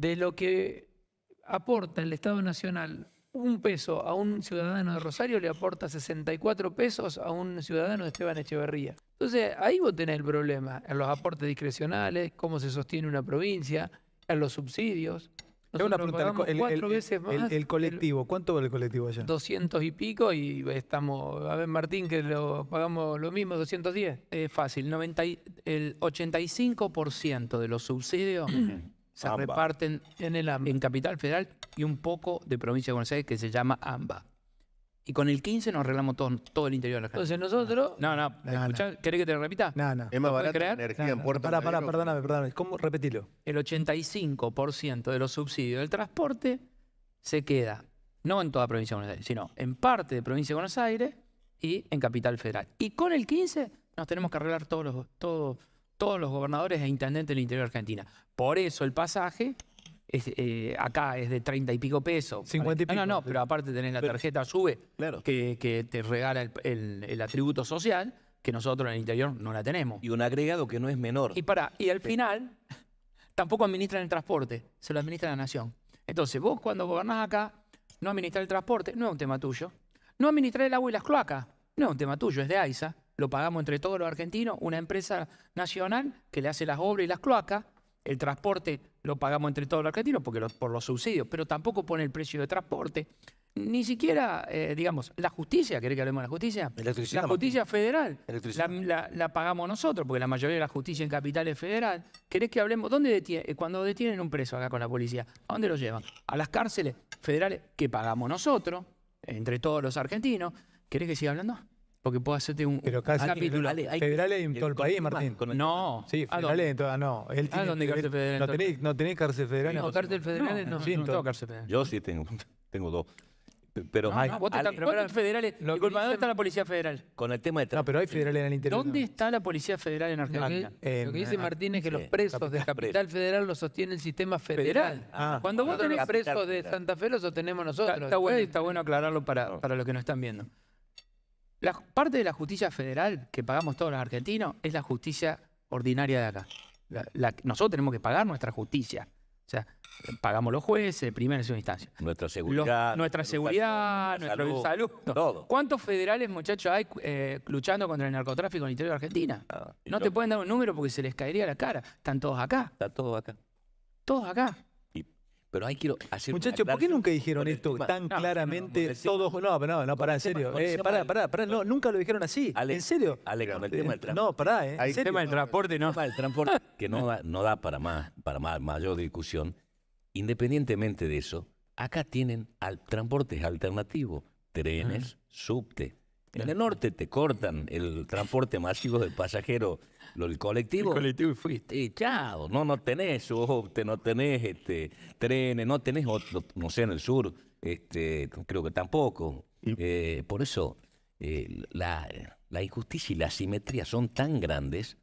de lo que aporta el Estado Nacional un peso a un ciudadano de Rosario le aporta 64 pesos a un ciudadano de Esteban Echeverría. Entonces, ahí vos tenés el problema, en los aportes discrecionales, cómo se sostiene una provincia, en los subsidios. una pregunta, el, cuatro veces más. El, colectivo, ¿cuánto vale el colectivo allá? 200 y pico y estamos, a ver Martín, que lo pagamos lo mismo, 210. Es fácil, el 85% de los subsidios se reparten en, el en Capital Federal y un poco de Provincia de Buenos Aires que se llama AMBA. Y con el 15 nos arreglamos todo, todo el interior de la gente. Entonces nosotros... No, no, ¿Querés que te lo repita? No, no. Es más barato energía en Puerto Para, para, perdóname, perdóname. ¿Cómo? Repetilo. El 85% de los subsidios del transporte se queda, no en toda Provincia de Buenos Aires, sino en parte de Provincia de Buenos Aires y en Capital Federal. Y con el 15 nos tenemos que arreglar todos los... Todos, todos los gobernadores e intendentes del interior de Argentina. Por eso el pasaje eh, acá es de 30 y pico pesos. 50 y pico. No, no, pero aparte tenés la tarjeta SUBE que, te regala el, atributo social, que nosotros en el interior no la tenemos. Y un agregado que no es menor. Y para, y al final tampoco administran el transporte, se lo administra la nación. Entonces, vos cuando gobernás acá, no administrar el transporte, no es un tema tuyo. No administrar el agua y las cloacas, no es un tema tuyo, es de AISA lo pagamos entre todos los argentinos, una empresa nacional que le hace las obras y las cloacas, el transporte lo pagamos entre todos los argentinos porque por los subsidios, pero tampoco pone el precio de transporte. Ni siquiera, eh, digamos, la justicia, ¿querés que hablemos de la justicia? La justicia federal la, pagamos nosotros, porque la mayoría de la justicia en capital es federal. ¿Querés que hablemos? ¿Dónde eh, cuando detienen un preso acá con la policía, ¿a dónde lo llevan? A las cárceles federales que pagamos nosotros, entre todos los argentinos. ¿Querés que siga hablando? Porque puedo hacerte un, Pero casi capítulo. Federales, en todo el país, Martín. no. Sí, federales en toda no. Él No tenés, cárcel federal. No, cárcel federal no, no, cárcel federal. Yo sí tengo, tengo dos. Pero, hay, federales. ¿Dónde está la policía federal? Con el tema de No, pero hay federales en el interior. ¿Dónde está la policía federal en Argentina? Lo que, dice Martín es que los presos de Capital Federal los sostiene el sistema federal. Ah. Cuando vos tenés presos de Santa Fe, los sostenemos nosotros. Está, bueno, aclararlo para los que nos están viendo. La parte de la justicia federal que pagamos todos los argentinos es la justicia ordinaria de acá. nosotros tenemos que pagar nuestra justicia. O sea, pagamos los jueces, primera y segunda instancia. Nuestra seguridad. nuestra seguridad, salud. todo. ¿Cuántos federales, muchachos, hay eh, luchando contra el narcotráfico en el interior de Argentina? no, ah, no te pueden dar un número porque se les caería la cara. Están todos acá. Están todos acá. Todos acá. Pero hay quiero hacer Muchachos, ¿por qué nunca dijeron esto tan claramente? No, todos. No, no, no, pará, en serio. Eh, pará, pará, pará, no, nunca lo dijeron así. ¿En serio? Ale, con el eh, tema del transporte. No, pará, ¿eh? El tema del transporte, ¿no? El transporte que no da, no da para, más, para más, mayor discusión. Independientemente de eso, acá tienen al, transportes alternativos: trenes, subte en el norte te cortan el transporte masivo de pasajeros, el colectivo. El colectivo y fuiste. echado. no, no tenés OPTE, no tenés este, trenes, no tenés otro, no sé, en el sur, este, creo que tampoco. Eh, por eso eh, la, la injusticia y la asimetría son tan grandes